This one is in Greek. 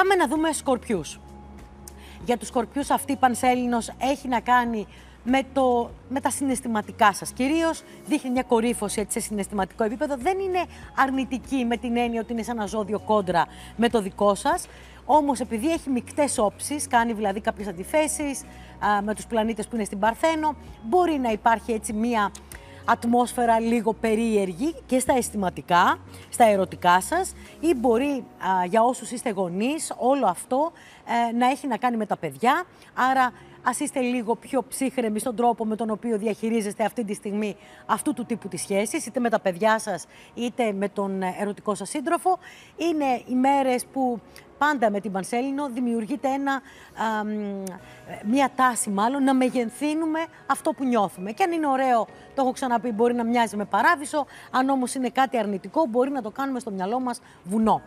Πάμε να δούμε σκορπιούς. Για τους σκορπιούς, αυτή η πανσέλινος έχει να κάνει με, το, με τα συναισθηματικά σας. Κυρίως δείχνει μια κορύφωση έτσι, σε συναισθηματικό επίπεδο. Δεν είναι αρνητική με την έννοια ότι είναι σαν ένα ζώδιο κόντρα με το δικό σας. Όμως, επειδή έχει μεικτές όψεις, κάνει δηλαδή κάποιες αντιθέσει με τους πλανήτες που είναι στην Παρθένο, μπορεί να υπάρχει έτσι μία ατμόσφαιρα λίγο περίεργη και στα αισθηματικά, στα ερωτικά σας ή μπορεί για όσους είστε γονείς όλο αυτό ε, να έχει να κάνει με τα παιδιά. Άρα ας είστε λίγο πιο ψύχρεμοι στον τρόπο με τον οποίο διαχειρίζεστε αυτή τη στιγμή αυτού του τύπου της σχέσης, είτε με τα παιδιά σας, είτε με τον ερωτικό σας σύντροφο. Είναι οι μέρες που πάντα με την Πανσέλινο δημιουργείται ένα, μια τάση μάλλον να μεγενθύνουμε αυτό που νιώθουμε. Και αν είναι ωραίο, το έχω ξαναπεί, μπορεί να μοιάζει με παράδεισο, αν όμως είναι κάτι αρνητικό μπορεί να το κάνουμε στο μυαλό μας βουνό.